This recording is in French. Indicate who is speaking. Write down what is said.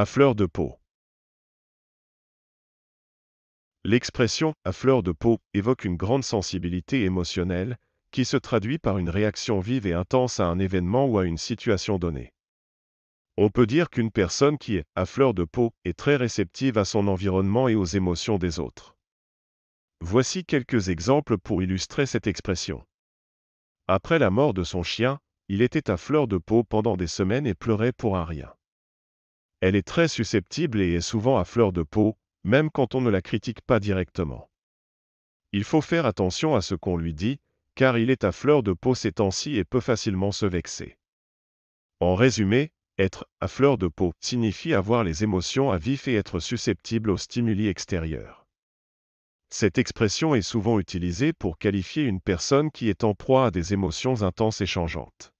Speaker 1: à fleur de peau. L'expression à fleur de peau évoque une grande sensibilité émotionnelle, qui se traduit par une réaction vive et intense à un événement ou à une situation donnée. On peut dire qu'une personne qui est à fleur de peau est très réceptive à son environnement et aux émotions des autres. Voici quelques exemples pour illustrer cette expression. Après la mort de son chien, il était à fleur de peau pendant des semaines et pleurait pour un rien. Elle est très susceptible et est souvent à fleur de peau, même quand on ne la critique pas directement. Il faut faire attention à ce qu'on lui dit, car il est à fleur de peau ces temps-ci et peut facilement se vexer. En résumé, être à fleur de peau signifie avoir les émotions à vif et être susceptible aux stimuli extérieurs. Cette expression est souvent utilisée pour qualifier une personne qui est en proie à des émotions intenses et changeantes.